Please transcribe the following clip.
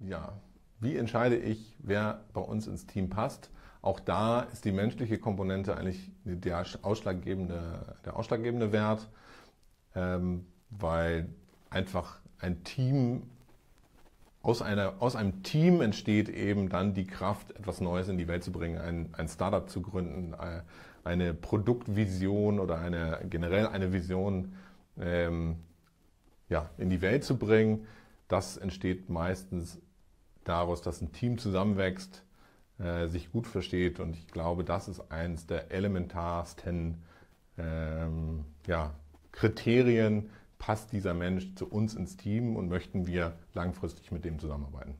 Ja, wie entscheide ich, wer bei uns ins Team passt? Auch da ist die menschliche Komponente eigentlich der ausschlaggebende, der ausschlaggebende Wert, ähm, weil einfach ein Team, aus, einer, aus einem Team entsteht eben dann die Kraft, etwas Neues in die Welt zu bringen, ein, ein Startup zu gründen, äh, eine Produktvision oder eine, generell eine Vision ähm, ja, in die Welt zu bringen. Das entsteht meistens daraus, dass ein Team zusammenwächst, äh, sich gut versteht. Und ich glaube, das ist eines der elementarsten ähm, ja, Kriterien. Passt dieser Mensch zu uns ins Team und möchten wir langfristig mit dem zusammenarbeiten?